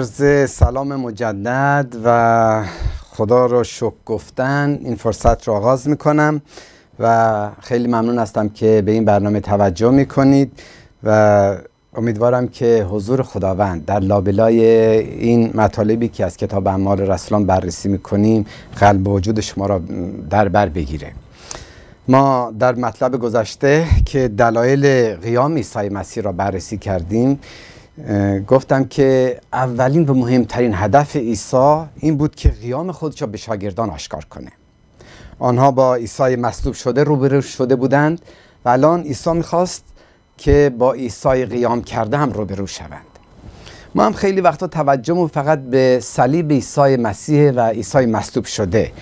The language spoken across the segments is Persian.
عرض سلام مجدد و خدا را شک گفتن این فرصت را آغاز میکنم و خیلی ممنون هستم که به این برنامه توجه میکنید و امیدوارم که حضور خداوند در لابلای این مطالبی که از کتاب اعمال رسولان بررسی میکنیم قلب وجود شما را در بر بگیره ما در مطلب گذشته که دلایل قیام عیسی مسیح را بررسی کردیم گفتم که اولین و مهمترین هدف عیسی این بود که قیام خودش را به شاگردان آشکار کنه آنها با عیسی مصلوب شده روبرو شده بودند و الان عیسی میخواست که با عیسی قیام کرده هم روبرو شوند ما هم خیلی وقتا توجهمون فقط به صلیب عیسی مسیح و عیسی مصلوب شده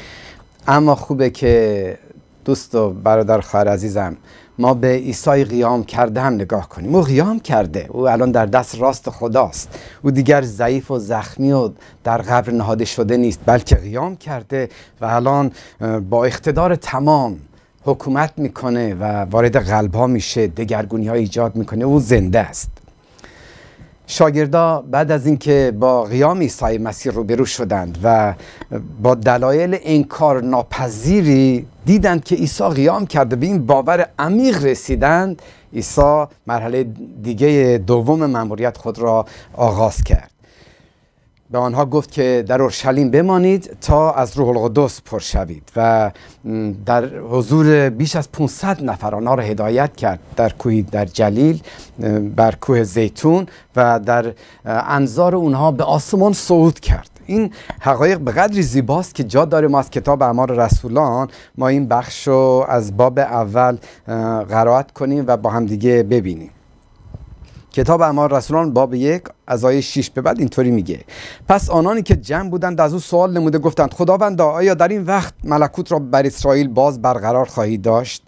اما خوبه که دوست و برادر خواهر عزیزم ما به عیسی قیام کرده هم نگاه کنیم او قیام کرده او الان در دست راست خداست او دیگر ضعیف و زخمی و در قبر نهاده شده نیست بلکه قیام کرده و الان با اقتدار تمام حکومت میکنه و وارد قلب ها میشه دگرگونی ها ایجاد میکنه او زنده است شاگردا بعد از اینکه با قیام عیسی مسیح روبرو شدند و با دلایل انکار ناپذیری دیدند که عیسی قیام کرده به این باور عمیق رسیدند عیسی مرحله دیگه دوم مأموریت خود را آغاز کرد به آنها گفت که در اورشلیم بمانید تا از روح القدس پر شوید و در حضور بیش از 500 نفر آنها را هدایت کرد در کوه در جلیل بر کوه زیتون و در انظار اونها به آسمان صعود کرد این حقایق به قدری زیباست که جا داره ما از کتاب اعمال رسولان ما این بخش رو از باب اول قرائت کنیم و با همدیگه ببینیم کتاب اعمال رسولان باب یک از آیه 6 به بعد اینطوری میگه پس آنانی که جمع بودند از او سوال نموده گفتند خداوند آیا در این وقت ملکوت را بر اسرائیل باز برقرار خواهی داشت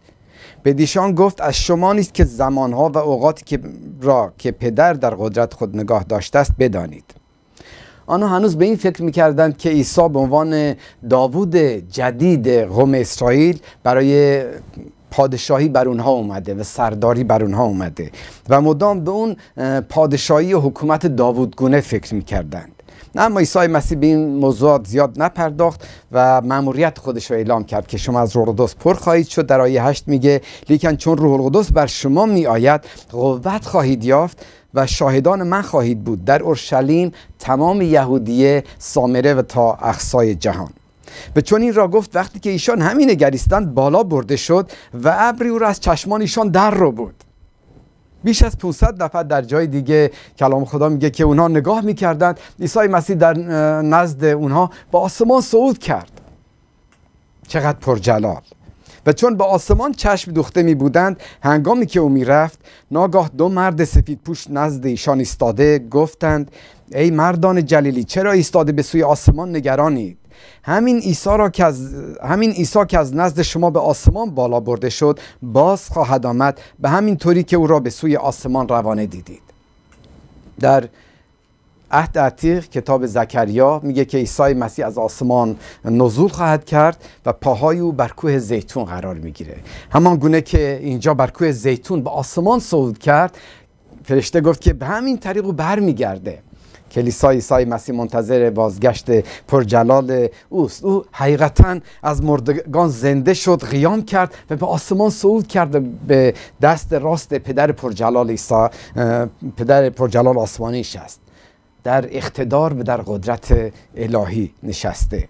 به دیشان گفت از شما نیست که زمانها و اوقاتی که را که پدر در قدرت خود نگاه داشته است بدانید آنها هنوز به این فکر میکردند که عیسی به عنوان داوود جدید قوم اسرائیل برای پادشاهی بر اونها اومده و سرداری بر اونها اومده و مدام به اون پادشاهی و حکومت داوودگونه فکر میکردند اما عیسی مسیح به این موضوعات زیاد نپرداخت و مأموریت خودش را اعلام کرد که شما از روح القدس پر خواهید شد در آیه 8 میگه لیکن چون روح القدس بر شما میآید قوت خواهید یافت و شاهدان من خواهید بود در اورشلیم تمام یهودیه سامره و تا اقصای جهان و چون این را گفت وقتی که ایشان همین نگریستند بالا برده شد و ابری او را از چشمان ایشان در رو بود بیش از 500 نفر در جای دیگه کلام خدا میگه که اونها نگاه میکردند عیسی مسیح در نزد اونها به آسمان صعود کرد چقدر پرجلال و چون به آسمان چشم دوخته می بودند هنگامی که او میرفت ناگاه دو مرد سفید پوش نزد ایشان ایستاده گفتند ای مردان جلیلی چرا ایستاده به سوی آسمان نگرانید همین عیسی را که از همین که از نزد شما به آسمان بالا برده شد باز خواهد آمد به همین طوری که او را به سوی آسمان روانه دیدید در عهد عتیق کتاب زکریا میگه که عیسی مسیح از آسمان نزول خواهد کرد و پاهای او بر کوه زیتون قرار میگیره همان گونه که اینجا بر کوه زیتون به آسمان صعود کرد فرشته گفت که به همین طریق او برمیگرده کلیسای عیسی مسیح منتظر بازگشت پرجلال اوست او حقیقتا از مردگان زنده شد قیام کرد و به آسمان صعود کرد به دست راست پدر پرجلال عیسی پدر پرجلال آسمانی است در اقتدار و در قدرت الهی نشسته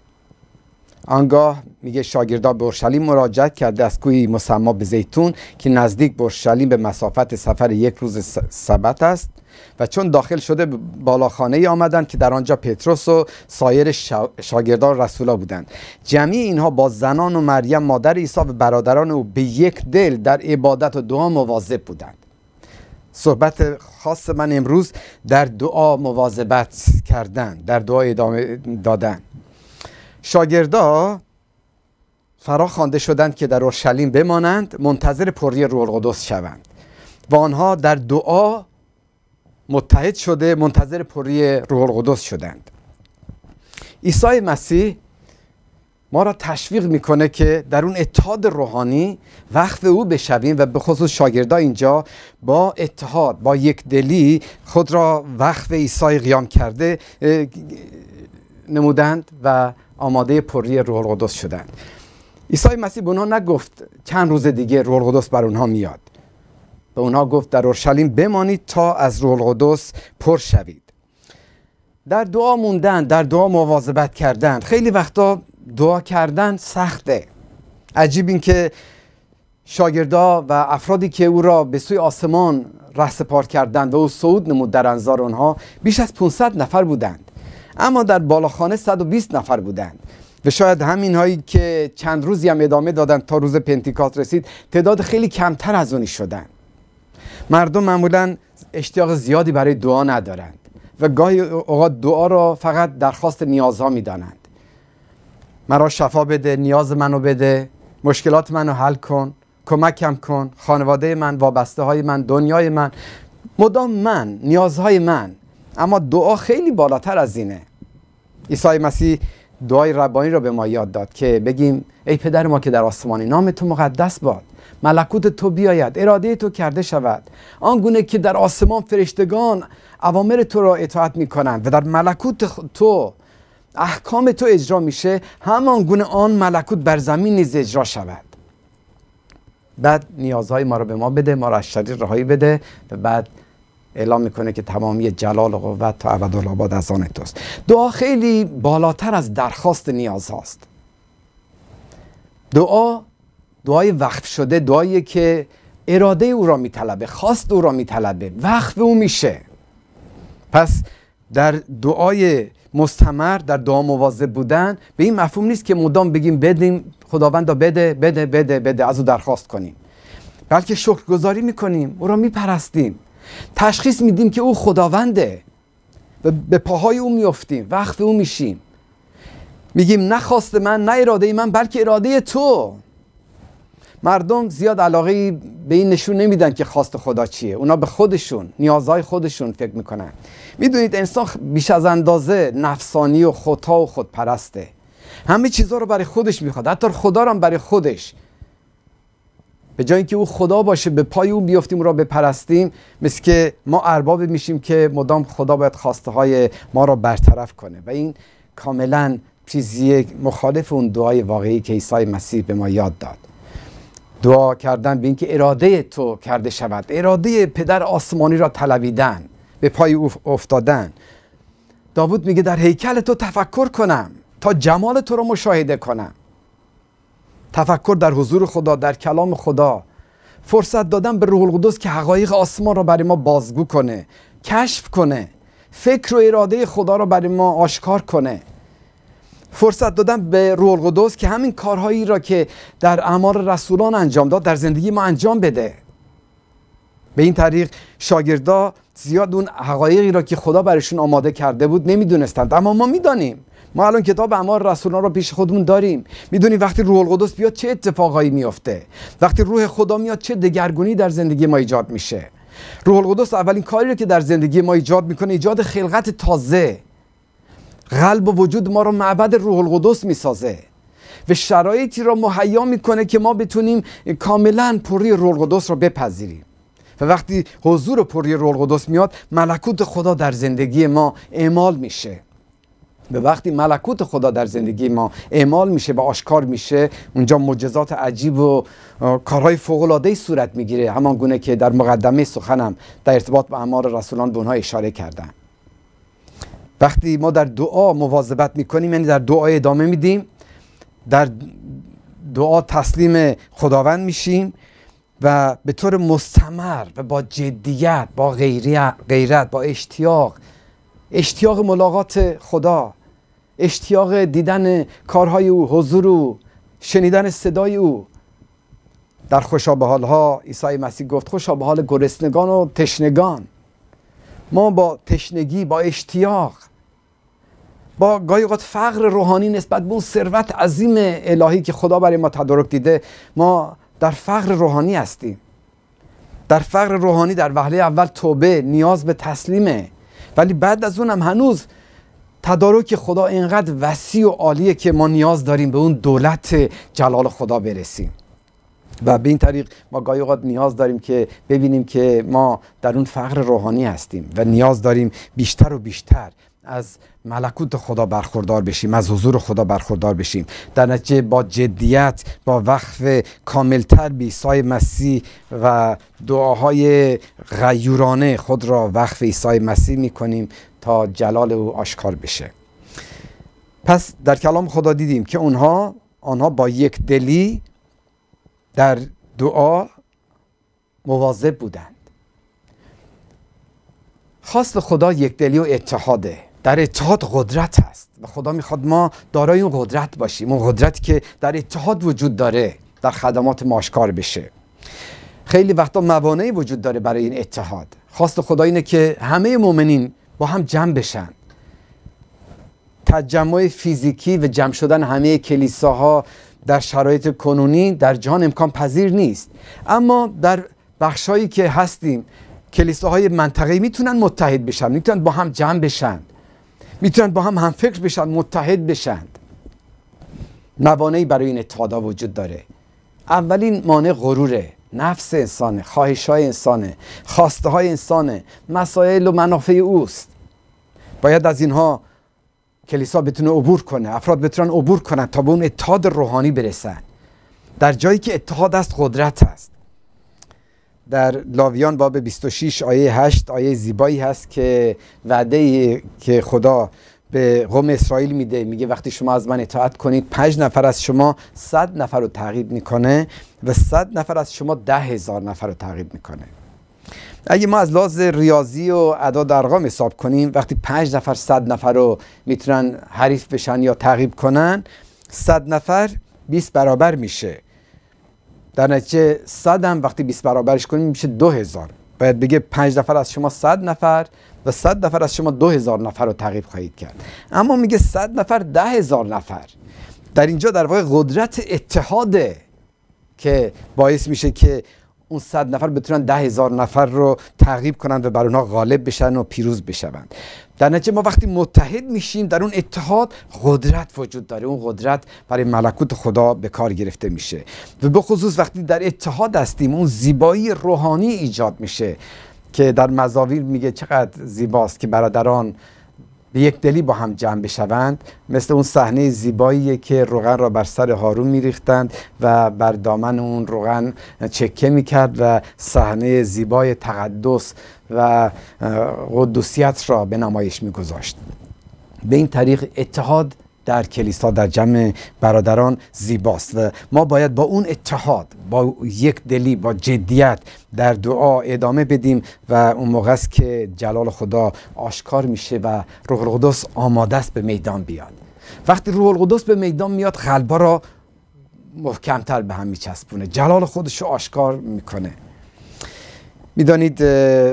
آنگاه میگه شاگردان به اورشلیم مراجعت کرده از کوی مسما به زیتون که نزدیک به اورشلیم به مسافت سفر یک روز سبت است و چون داخل شده بالاخانه ای آمدند که در آنجا پتروس و سایر شا... شاگردان رسولا بودند جمعی اینها با زنان و مریم مادر عیسی و برادران او به یک دل در عبادت و دعا مواظب بودند صحبت خاص من امروز در دعا مواظبت کردن در دعا ادامه دادن شاگردا فرا خوانده شدند که در اورشلیم بمانند منتظر پری روح القدس شوند و آنها در دعا متحد شده منتظر پری روح القدس شدند عیسی مسیح ما را تشویق میکنه که در اون اتحاد روحانی وقف او بشویم و به خصوص شاگردا اینجا با اتحاد با یک دلی خود را وقف عیسی قیام کرده نمودند و آماده پری روح القدس شدند عیسی مسیح به اونها نگفت چند روز دیگه روح القدس بر اونها میاد به اونها گفت در اورشلیم بمانید تا از روح القدس پر شوید در دعا موندن در دعا مواظبت کردن خیلی وقتا دعا کردن سخته عجیب این که شاگردا و افرادی که او را به سوی آسمان پار کردند و او صعود نمود در انظار آنها بیش از 500 نفر بودند اما در بالاخانه 120 نفر بودند و شاید همین هایی که چند روزی هم ادامه دادند تا روز پنتیکات رسید تعداد خیلی کمتر از اونی شدند مردم معمولا اشتیاق زیادی برای دعا ندارند و گاهی اوقات دعا را فقط درخواست نیازها میدانند مرا شفا بده نیاز منو بده مشکلات منو حل کن کمکم کن خانواده من وابسته های من دنیای من مدام من نیازهای من اما دعا خیلی بالاتر از اینه عیسی مسیح دعای ربانی را به ما یاد داد که بگیم ای پدر ما که در آسمانی نام تو مقدس باد ملکوت تو بیاید اراده تو کرده شود آنگونه که در آسمان فرشتگان عوامر تو را اطاعت می کنند و در ملکوت تو احکام تو اجرا میشه همان گونه آن ملکوت بر زمین نیز اجرا شود بعد نیازهای ما رو به ما بده ما رو از شریر رهایی بده و بعد اعلام میکنه که تمامی جلال و قوت تا ابدالآباد از آن توست دعا خیلی بالاتر از درخواست نیاز هاست دعا دعای وقف شده دعایی که اراده او را میطلبه خواست او را میطلبه وقف او میشه پس در دعای مستمر در دعا مواظب بودن به این مفهوم نیست که مدام بگیم بدیم خداوند بده بده بده بده از او درخواست کنیم بلکه شکرگزاری میکنیم او را میپرستیم تشخیص میدیم که او خداونده و به پاهای او میفتیم وقف او میشیم میگیم نه خواست من نه اراده من بلکه اراده تو مردم زیاد علاقه به این نشون نمیدن که خواست خدا چیه اونا به خودشون نیازهای خودشون فکر میکنن میدونید انسان بیش از اندازه نفسانی و خطا و خودپرسته همه چیزها رو برای خودش میخواد حتی خدا رو هم برای خودش به جای اینکه او خدا باشه به پای او بیافتیم او را بپرستیم مثل که ما ارباب میشیم که مدام خدا باید خواسته های ما را برطرف کنه و این کاملا چیزی مخالف اون دعای واقعی که عیسی مسیح به ما یاد داد دعا کردن به اینکه اراده تو کرده شود اراده پدر آسمانی را تلویدن، به پای او افتادن داوود میگه در هیکل تو تفکر کنم تا جمال تو را مشاهده کنم تفکر در حضور خدا در کلام خدا فرصت دادن به روح القدس که حقایق آسمان را برای ما بازگو کنه کشف کنه فکر و اراده خدا را برای ما آشکار کنه فرصت دادن به روح القدس که همین کارهایی را که در اعمال رسولان انجام داد در زندگی ما انجام بده به این طریق شاگردا زیاد اون حقایقی را که خدا برشون آماده کرده بود نمیدونستند اما ما میدانیم ما الان کتاب اعمال رسولان را پیش خودمون داریم میدونیم وقتی روح القدس بیاد چه اتفاقایی می‌افته وقتی روح خدا میاد چه دگرگونی در زندگی ما ایجاد میشه روح القدس اولین کاری که در زندگی ما ایجاد میکنه ایجاد خلقت تازه قلب و وجود ما رو معبد روح القدس میسازه و شرایطی را مهیا میکنه که ما بتونیم کاملا پوری روح القدس را بپذیریم و وقتی حضور پوری روح القدس میاد ملکوت خدا در زندگی ما اعمال میشه به وقتی ملکوت خدا در زندگی ما اعمال میشه و آشکار میشه اونجا معجزات عجیب و کارهای فوق العاده صورت میگیره همان گونه که در مقدمه سخنم در ارتباط با اعمال رسولان به اونها اشاره کردم وقتی ما در دعا مواظبت میکنیم یعنی در دعا ادامه میدیم در دعا تسلیم خداوند میشیم و به طور مستمر و با جدیت با غیرت با اشتیاق اشتیاق ملاقات خدا اشتیاق دیدن کارهای او حضور او شنیدن صدای او در خوشا به ها عیسی مسیح گفت خوشا به حال گرسنگان و تشنگان ما با تشنگی با اشتیاق با گاهی فقر روحانی نسبت به اون ثروت عظیم الهی که خدا برای ما تدارک دیده ما در فقر روحانی هستیم در فقر روحانی در وهله اول توبه نیاز به تسلیمه ولی بعد از اونم هنوز تدارک خدا اینقدر وسیع و عالیه که ما نیاز داریم به اون دولت جلال خدا برسیم و به این طریق ما گاهی نیاز داریم که ببینیم که ما در اون فقر روحانی هستیم و نیاز داریم بیشتر و بیشتر از ملکوت خدا برخوردار بشیم از حضور خدا برخوردار بشیم در نتیجه با جدیت با وقف کاملتر به عیسی مسیح و دعاهای غیورانه خود را وقف عیسی مسیح می کنیم تا جلال او آشکار بشه پس در کلام خدا دیدیم که اونها آنها با یک دلی در دعا مواظب بودند خواست خدا یک دلی و اتحاده در اتحاد قدرت هست و خدا میخواد ما دارای اون قدرت باشیم اون قدرت که در اتحاد وجود داره در خدمات ماشکار بشه خیلی وقتا موانعی وجود داره برای این اتحاد خواست خدا اینه که همه مؤمنین با هم جمع بشن تجمع فیزیکی و جمع شدن همه کلیساها در شرایط کنونی در جهان امکان پذیر نیست اما در بخشایی که هستیم کلیساهای منطقه‌ای میتونن متحد بشن میتونن با هم جمع بشن میتونن با هم هم فکر بشن متحد بشن موانعی برای این اتحادا وجود داره اولین مانع غروره نفس انسانه خواهش های انسانه خواسته های انسانه مسائل و منافع اوست باید از اینها کلیسا بتونه عبور کنه افراد بتونن عبور کنن تا به اون اتحاد روحانی برسن در جایی که اتحاد است قدرت است در لاویان باب 26 آیه 8 آیه زیبایی هست که وعده که خدا به قوم اسرائیل میده میگه وقتی شما از من اطاعت کنید پنج نفر از شما صد نفر رو تعقیب میکنه و صد نفر از شما ده هزار نفر رو تعقیب میکنه اگه ما از لحاظ ریاضی و ادا ارقام حساب کنیم وقتی پنج نفر صد نفر رو میتونن حریف بشن یا تعقیب کنن صد نفر 20 برابر میشه در نتیجه 100 هم وقتی 20 برابرش کنیم میشه 2000 باید بگه 5 نفر از شما 100 نفر و 100 نفر از شما 2000 نفر رو تعقیب خواهید کرد اما میگه 100 نفر 10000 نفر در اینجا در واقع قدرت اتحاده که باعث میشه که اون 100 نفر بتونن 10000 نفر رو تعقیب کنند و بر اونها غالب بشن و پیروز بشوند در نتیجه ما وقتی متحد میشیم در اون اتحاد قدرت وجود داره اون قدرت برای ملکوت خدا به کار گرفته میشه و به خصوص وقتی در اتحاد هستیم اون زیبایی روحانی ایجاد میشه که در مزاویر میگه چقدر زیباست که برادران به یک دلی با هم جمع بشوند مثل اون صحنه زیبایی که روغن را بر سر هارون میریختند و بر دامن اون روغن چکه میکرد و صحنه زیبای تقدس و قدوسیت را به نمایش میگذاشت به این طریق اتحاد در کلیسا در جمع برادران زیباست و ما باید با اون اتحاد با یک دلی با جدیت در دعا ادامه بدیم و اون موقع است که جلال خدا آشکار میشه و روح القدس آماده است به میدان بیاد وقتی روح القدس به میدان میاد قلبا را محکمتر به هم میچسبونه جلال خودش رو آشکار میکنه میدانید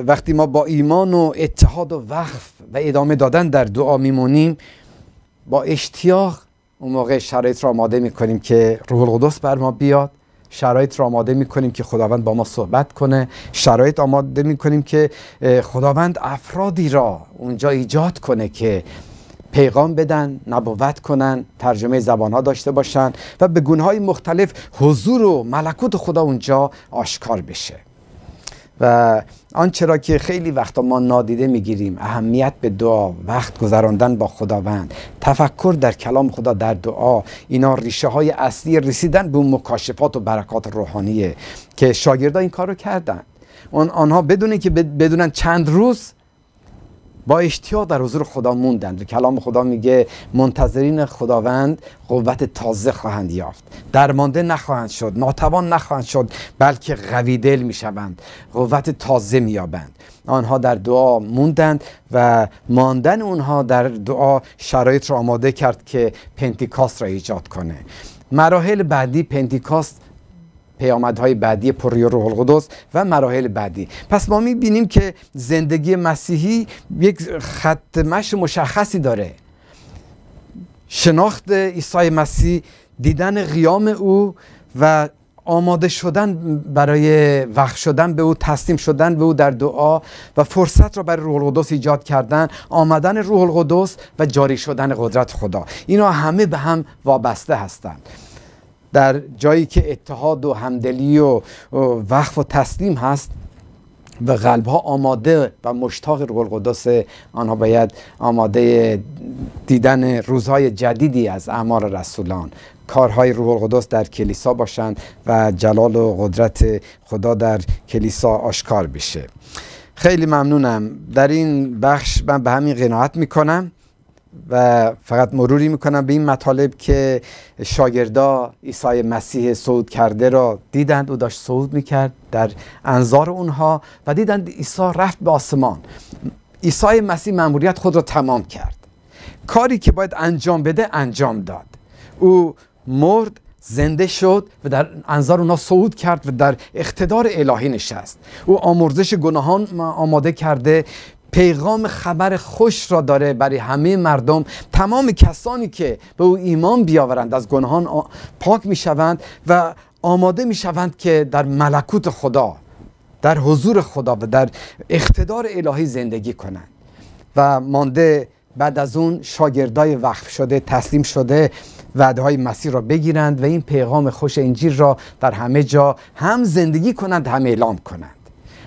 وقتی ما با ایمان و اتحاد و وقف و ادامه دادن در دعا میمونیم با اشتیاق اون موقع شرایط را آماده می کنیم که روح القدس بر ما بیاد شرایط را آماده می کنیم که خداوند با ما صحبت کنه شرایط آماده می کنیم که خداوند افرادی را اونجا ایجاد کنه که پیغام بدن، نبوت کنن، ترجمه زبان ها داشته باشن و به گونه های مختلف حضور و ملکوت خدا اونجا آشکار بشه و آنچه را که خیلی وقتا ما نادیده میگیریم اهمیت به دعا وقت گذراندن با خداوند تفکر در کلام خدا در دعا اینا ریشه های اصلی رسیدن به مکاشفات و برکات روحانیه که شاگردان این کار رو کردن آنها بدونه که بدونن چند روز با اشتیاق در حضور خدا موندند و کلام خدا میگه منتظرین خداوند قوت تازه خواهند یافت درمانده نخواهند شد ناتوان نخواهند شد بلکه قوی دل میشوند قوت تازه مییابند آنها در دعا موندند و ماندن اونها در دعا شرایط را آماده کرد که پنتیکاست را ایجاد کنه مراحل بعدی پنتیکاست پیامدهای بعدی پری روح القدس و مراحل بعدی پس ما میبینیم که زندگی مسیحی یک خط مش مشخصی داره شناخت عیسی مسیح دیدن قیام او و آماده شدن برای وقت شدن به او تسلیم شدن به او در دعا و فرصت را برای روح القدس ایجاد کردن آمدن روح القدس و جاری شدن قدرت خدا اینا همه به هم وابسته هستند در جایی که اتحاد و همدلی و وقف و تسلیم هست و ها آماده و مشتاق روح القدس آنها باید آماده دیدن روزهای جدیدی از اعمال رسولان کارهای روح القدس در کلیسا باشند و جلال و قدرت خدا در کلیسا آشکار بشه خیلی ممنونم در این بخش من به همین قناعت میکنم و فقط مروری میکنم به این مطالب که شاگردا عیسی مسیح صعود کرده را دیدند او داشت صعود میکرد در انظار اونها و دیدند عیسی رفت به آسمان عیسی مسیح مأموریت خود را تمام کرد کاری که باید انجام بده انجام داد او مرد زنده شد و در انظار اونا صعود کرد و در اقتدار الهی نشست او آمرزش گناهان آماده کرده پیغام خبر خوش را داره برای همه مردم تمام کسانی که به او ایمان بیاورند از گناهان پاک میشوند و آماده میشوند که در ملکوت خدا در حضور خدا و در اقتدار الهی زندگی کنند و مانده بعد از اون شاگردای وقف شده تسلیم شده وعده های مسیح را بگیرند و این پیغام خوش انجیل را در همه جا هم زندگی کنند هم اعلام کنند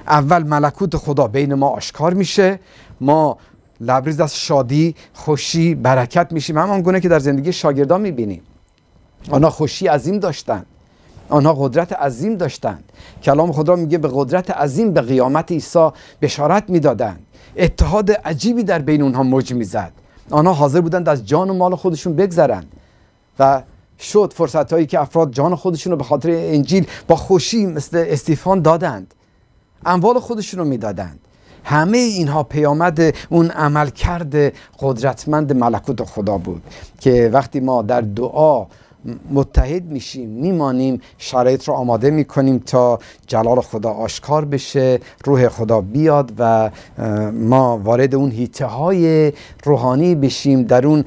اول ملکوت خدا بین ما آشکار میشه ما لبریز از شادی خوشی برکت میشیم همان گونه که در زندگی شاگردان میبینیم آنها خوشی عظیم داشتند آنها قدرت عظیم داشتند کلام خدا میگه به قدرت عظیم به قیامت عیسی بشارت میدادند اتحاد عجیبی در بین اونها موج میزد آنها حاضر بودند از جان و مال خودشون بگذرند و شد فرصت هایی که افراد جان خودشون رو به خاطر انجیل با خوشی مثل استیفان دادند اموال خودشون رو میدادند همه اینها پیامد اون عملکرد قدرتمند ملکوت خدا بود که وقتی ما در دعا متحد میشیم میمانیم شرایط رو آماده میکنیم تا جلال خدا آشکار بشه روح خدا بیاد و ما وارد اون هیته های روحانی بشیم در اون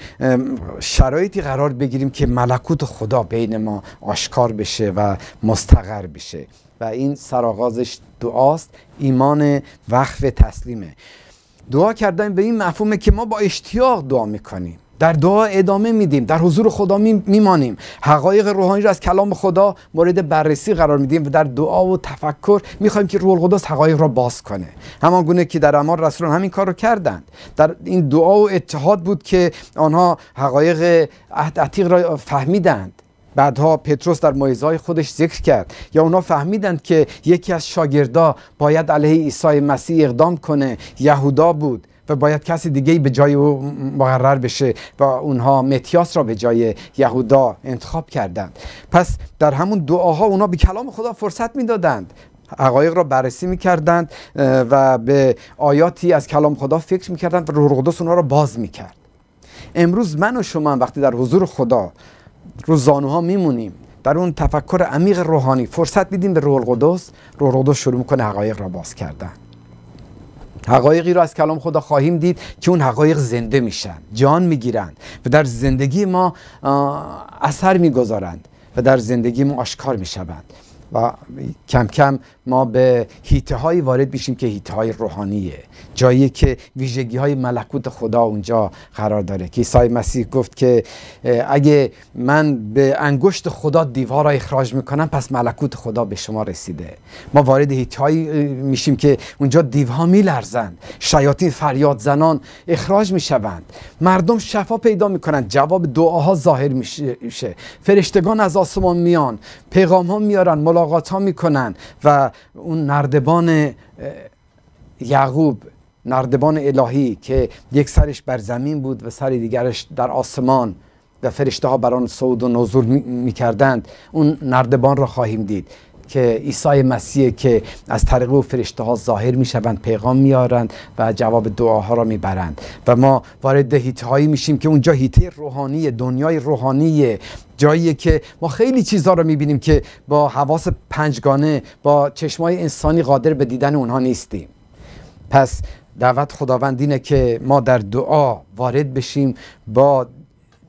شرایطی قرار بگیریم که ملکوت خدا بین ما آشکار بشه و مستقر بشه و این سراغازش دعاست ایمان وقف تسلیمه دعا کردن به این مفهومه که ما با اشتیاق دعا میکنیم در دعا ادامه میدیم در حضور خدا میمانیم حقایق روحانی رو از کلام خدا مورد بررسی قرار میدیم و در دعا و تفکر میخوایم که روح القدس حقایق را باز کنه همان گونه که در امار رسولان همین کار رو کردند در این دعا و اتحاد بود که آنها حقایق عتیق را فهمیدند بعدها پتروس در معیزهای خودش ذکر کرد یا اونا فهمیدند که یکی از شاگردا باید علیه عیسی مسیح اقدام کنه یهودا بود و باید کسی دیگه به جای او مقرر بشه و اونها متیاس را به جای یهودا انتخاب کردند پس در همون دعاها اونا به کلام خدا فرصت میدادند حقایق را بررسی میکردند و به آیاتی از کلام خدا فکر میکردند و روح القدس اونها را باز میکرد امروز من و شما وقتی در حضور خدا رو زانوها میمونیم در اون تفکر عمیق روحانی فرصت میدیم به روح القدس روح القدس شروع میکنه حقایق را باز کردن حقایقی را از کلام خدا خواهیم دید که اون حقایق زنده میشن جان میگیرند و در زندگی ما اثر میگذارند و در زندگی ما آشکار میشوند و کم کم ما به هیته وارد میشیم که هیته های روحانیه جایی که ویژگی های ملکوت خدا اونجا قرار داره که عیسی مسیح گفت که اگه من به انگشت خدا دیوار را اخراج میکنم پس ملکوت خدا به شما رسیده ما وارد هیته میشیم که اونجا دیوها میلرزند شیاطین فریاد زنان اخراج میشوند مردم شفا پیدا میکنند جواب دعاها ظاهر میشه فرشتگان از آسمان میان پیغام ها میارن ملاقات ها میکنن و اون نردبان یعقوب نردبان الهی که یک سرش بر زمین بود و سر دیگرش در آسمان و فرشته ها بر آن صعود و نزول میکردند اون نردبان را خواهیم دید که عیسی مسیح که از طریق او فرشته ها ظاهر می شوند پیغام میارند و جواب دعاها را میبرند و ما وارد هیته هایی میشیم که اونجا هیته روحانی دنیای روحانی جایی که ما خیلی چیزها رو میبینیم که با حواس پنجگانه با چشمای انسانی قادر به دیدن اونها نیستیم پس دعوت خداوند اینه که ما در دعا وارد بشیم با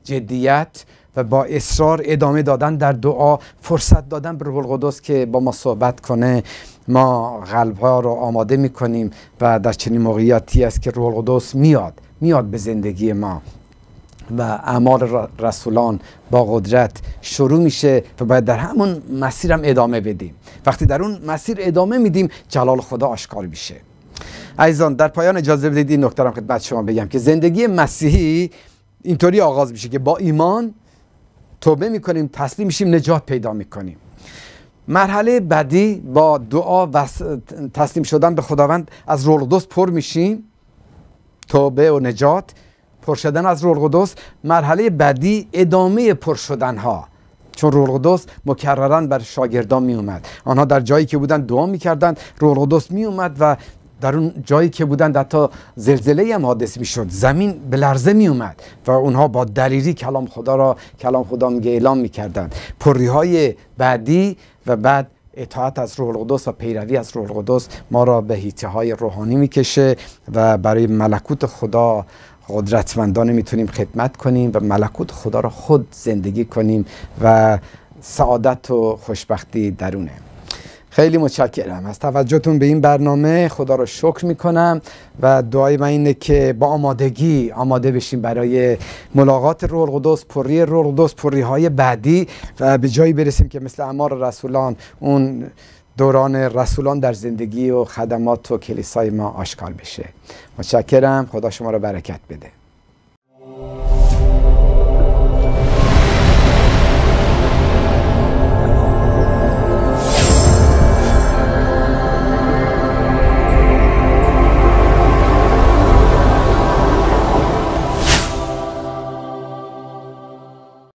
جدیت و با اصرار ادامه دادن در دعا فرصت دادن به روح القدس که با ما صحبت کنه ما قلب ها رو آماده می کنیم و در چنین موقعیتی است که روح القدس میاد میاد به زندگی ما و اعمال رسولان با قدرت شروع میشه و باید در همون هم ادامه بدیم وقتی در اون مسیر ادامه میدیم جلال خدا آشکار میشه عزیزان در پایان اجازه بدید این نکته خدمت شما بگم که زندگی مسیحی اینطوری آغاز میشه که با ایمان توبه میکنیم تسلیم میشیم نجات پیدا میکنیم مرحله بعدی با دعا و تسلیم شدن به خداوند از روح پر میشیم توبه و نجات پر شدن از روح مرحله بعدی ادامه پر شدن ها چون روح مکرران مکررا بر شاگردان می اومد آنها در جایی که بودن دعا میکردند روح میومد می اومد و در اون جایی که بودند حتی زلزله هم حادث می زمین به لرزه می اومد و اونها با دلیری کلام خدا را کلام خدا میگه اعلام می پری های بعدی و بعد اطاعت از روح القدس و پیروی از روح القدس ما را به هیته های روحانی میکشه و برای ملکوت خدا قدرتمندانه میتونیم خدمت کنیم و ملکوت خدا را خود زندگی کنیم و سعادت و خوشبختی درونه خیلی متشکرم از توجهتون به این برنامه خدا رو شکر میکنم و دعای من اینه که با آمادگی آماده بشیم برای ملاقات روح القدس پری روح القدس پری های بعدی و به جایی برسیم که مثل امار رسولان اون دوران رسولان در زندگی و خدمات و کلیسای ما آشکال بشه متشکرم خدا شما رو برکت بده